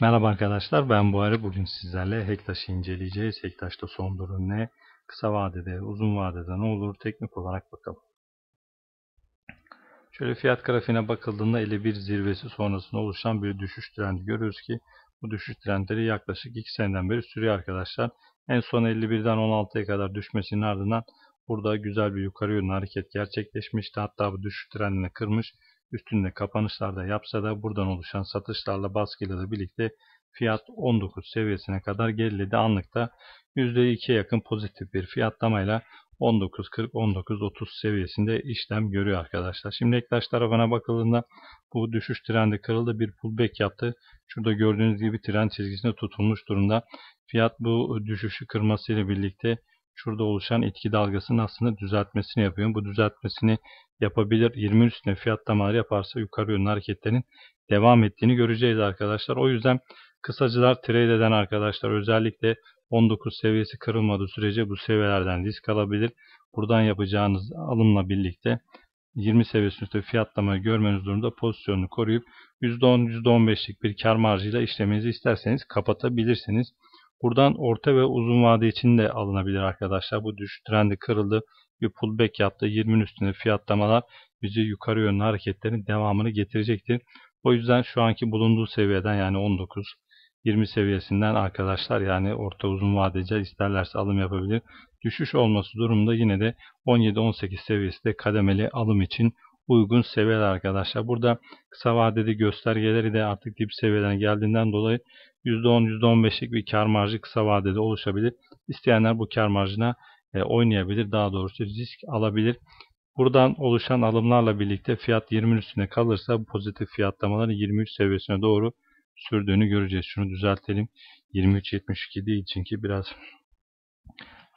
Merhaba arkadaşlar ben Buhari. Bugün sizlerle Hektaş'ı inceleyeceğiz. Hektaş'ta son durum ne? Kısa vadede, uzun vadede ne olur? Teknik olarak bakalım. Şöyle fiyat grafiğine bakıldığında 51 zirvesi sonrasında oluşan bir düşüş trendi görüyoruz ki bu düşüş trendleri yaklaşık 2 seneden beri sürüyor arkadaşlar. En son 51'den 16'ya kadar düşmesinin ardından burada güzel bir yukarı yönlü hareket gerçekleşmişti. Hatta bu düşüş trendini kırmış üstünde kapanışlarda yapsa da buradan oluşan satışlarla baskıyla da birlikte fiyat 19 seviyesine kadar geriledi. Anlıkta %2'ye yakın pozitif bir fiyatlamayla 19.40-19.30 seviyesinde işlem görüyor arkadaşlar. Şimdi Ektaş tarafına bakıldığında bu düşüş trendi kırıldı. Bir pullback yaptı. Şurada gördüğünüz gibi trend çizgisinde tutulmuş durumda. Fiyat bu düşüşü kırmasıyla birlikte şurada oluşan etki dalgasının aslında düzeltmesini yapıyorum. Bu düzeltmesini yapabilir 20 üstüne fiyatlamalar yaparsa yukarı yönlü hareketlerin devam ettiğini göreceğiz arkadaşlar. O yüzden kısacılar trade eden arkadaşlar özellikle 19 seviyesi kırılmadığı sürece bu seviyelerden risk alabilir. Buradan yapacağınız alımla birlikte 20 seviyesi üstü fiyatlamayı görmeniz durumunda pozisyonu koruyup %10-%15'lik bir kar marjıyla işleminizi isterseniz kapatabilirsiniz. Buradan orta ve uzun vade için de alınabilir arkadaşlar. Bu düşüş trendi kırıldı. Bir pullback yaptı. 20'nin üstünde fiyatlamalar bizi yukarı yönlü hareketlerin devamını getirecektir. O yüzden şu anki bulunduğu seviyeden yani 19 20 seviyesinden arkadaşlar yani orta uzun vadece isterlerse alım yapabilir. Düşüş olması durumunda yine de 17-18 seviyesi de kademeli alım için uygun seviyeler arkadaşlar. Burada kısa vadeli göstergeleri de artık dip seviyeden geldiğinden dolayı %10 %15'lik bir kar marjı kısa vadede oluşabilir. İsteyenler bu kar marjına e, oynayabilir. Daha doğrusu risk alabilir. Buradan oluşan alımlarla birlikte fiyat 20'nin üstüne kalırsa bu pozitif fiyatlamaları 23 seviyesine doğru sürdüğünü göreceğiz. Şunu düzeltelim. 23.72 değil çünkü biraz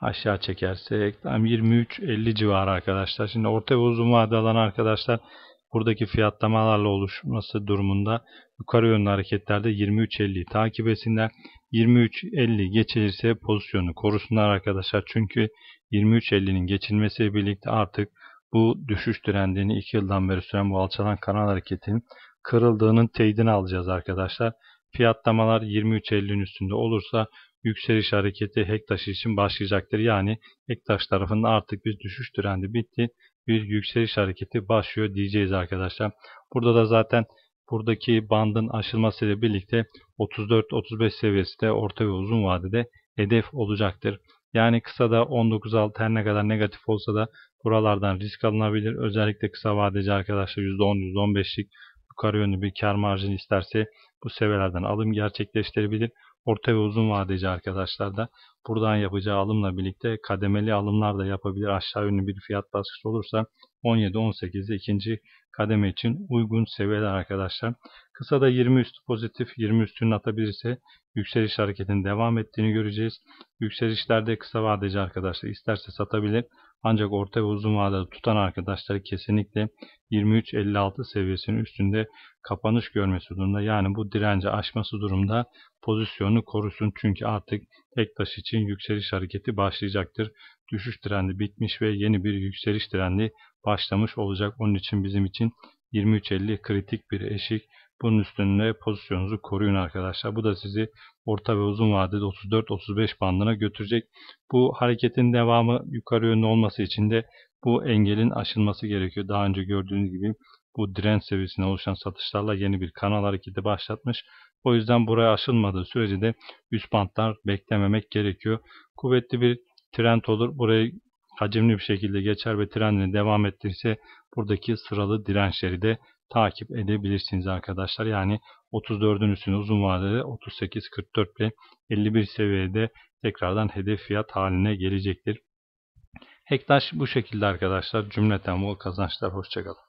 aşağı çekersek tam 23.50 civarı arkadaşlar. Şimdi orta ve uzun vade alan arkadaşlar buradaki fiyatlamalarla oluşması durumunda yukarı yönlü hareketlerde 23.50'yi takip etsinler. 23.50 geçilirse pozisyonu korusunlar arkadaşlar. Çünkü 23.50'nin geçilmesiyle birlikte artık bu düşüş trendini 2 yıldan beri süren bu alçalan kanal hareketinin kırıldığının teyidini alacağız arkadaşlar. Fiyatlamalar 23.50'nin üstünde olursa yükseliş hareketi Hektaş için başlayacaktır. Yani Hektaş tarafında artık bir düşüş trendi bitti. Bir yükseliş hareketi başlıyor diyeceğiz arkadaşlar. Burada da zaten buradaki bandın aşılması ile birlikte 34-35 seviyesi de orta ve uzun vadede hedef olacaktır. Yani kısa da 19.6 her ne kadar negatif olsa da buralardan risk alınabilir. Özellikle kısa vadeci arkadaşlar %10-%15'lik yukarı yönlü bir kar marjini isterse bu seviyelerden alım gerçekleştirebilir. Orta ve uzun vadeci arkadaşlar da buradan yapacağı alımla birlikte kademeli alımlar da yapabilir. Aşağı yönlü bir fiyat baskısı olursa 17-18'de ikinci kademe için uygun seviyeler arkadaşlar. Kısa da 20 üstü pozitif 20 üstünün atabilirse yükseliş hareketinin devam ettiğini göreceğiz. Yükselişlerde kısa vadeci arkadaşlar isterse satabilir. Ancak orta ve uzun vadede tutan arkadaşları kesinlikle 23.56 seviyesinin üstünde kapanış görmesi durumunda. Yani bu direnci aşması durumda pozisyonu korusun. Çünkü artık Ektaş için yükseliş hareketi başlayacaktır. Düşüş trendi bitmiş ve yeni bir yükseliş trendi başlamış olacak. Onun için bizim için 23.50 kritik bir eşik. Bunun üstünde pozisyonunuzu koruyun arkadaşlar. Bu da sizi orta ve uzun vadede 34-35 bandına götürecek. Bu hareketin devamı yukarı yönlü olması için de bu engelin aşılması gerekiyor. Daha önce gördüğünüz gibi bu direnç seviyesine oluşan satışlarla yeni bir kanal hareketi başlatmış. O yüzden buraya aşılmadığı sürece de üst bantlar beklememek gerekiyor. Kuvvetli bir trend olur. Burayı hacimli bir şekilde geçer ve trendini devam ettirirse buradaki sıralı dirençleri de takip edebilirsiniz arkadaşlar. Yani 34'ün üstünde uzun vadede 38-44 ile 51 seviyede tekrardan hedef fiyat haline gelecektir. Hektaş bu şekilde arkadaşlar. Cümleten bol kazançlar. Hoşçakalın.